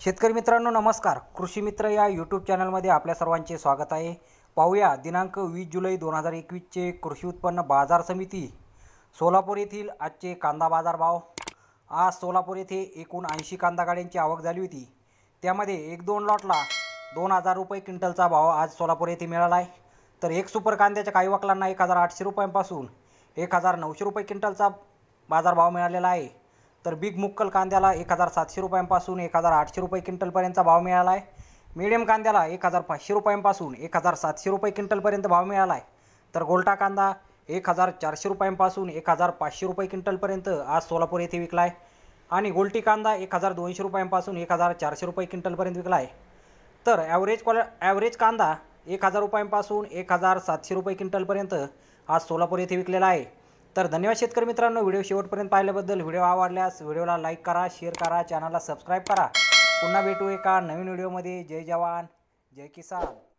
शेतकरी मित्रांनो नमस्कार कृषी मित्र या यूट्यूब चॅनलमध्ये आपल्या सर्वांचे स्वागत आहे पाहूया दिनांक वीस जुलै दोन हजार एकवीसचे कृषी उत्पन्न बाजार समिती सोलापूर येथील आजचे कांदा बाजार भाव आज सोलापूर येथे एकूण ऐंशी कांदा गाड्यांची आवक झाली होती त्यामध्ये एक दोन लॉटला दोन हजार रुपये क्विंटलचा भाव आज सोलापूर येथे मिळाला आहे तर एक सुपर कांद्याच्या काही वकलांना एक हजार आठशे रुपयांपासून एक हजार नऊशे रुपये क्विंटलचा बाजारभाव मिळालेला आहे तर बिग मुक्कल कांद्याला एक हजार सातशे रुपयांपासून एक हजार आठशे रुपये क्विंटलपर्यंतचा भाव मिळाला आहे मिडियम कांद्याला एक हजार पाचशे रुपयांपासून एक हजार सातशे रुपये क्विंटलपर्यंत भाव मिळाला आहे तर गोल्टा कांदा एक हजार चारशे रुपयांपासून एक हजार पाचशे रुपये क्विंटलपर्यंत आज सोलापूर येथे विकला आहे आणि गोलटी कांदा एक हजार दोनशे रुपयांपासून एक हजार चारशे रुपये क्विंटलपर्यंत विकला आहे तर ॲव्हरेज क्वाल ॲव्हरेज कांदा एक हजार रुपयांपासून एक हजार सातशे रुपये क्विंटलपर्यंत आज सोलापूर येथे विकलेला आहे तर धन्यवाद शेतकरी मित्रांनो व्हिडिओ शेवटपर्यंत पाहिल्याबद्दल व्हिडिओ आवडल्यास व्हिडिओला लाईक करा शेअर करा चॅनलला सबस्क्राईब करा पुन्हा भेटू एका नवीन व्हिडिओमध्ये जय जवान जय किसान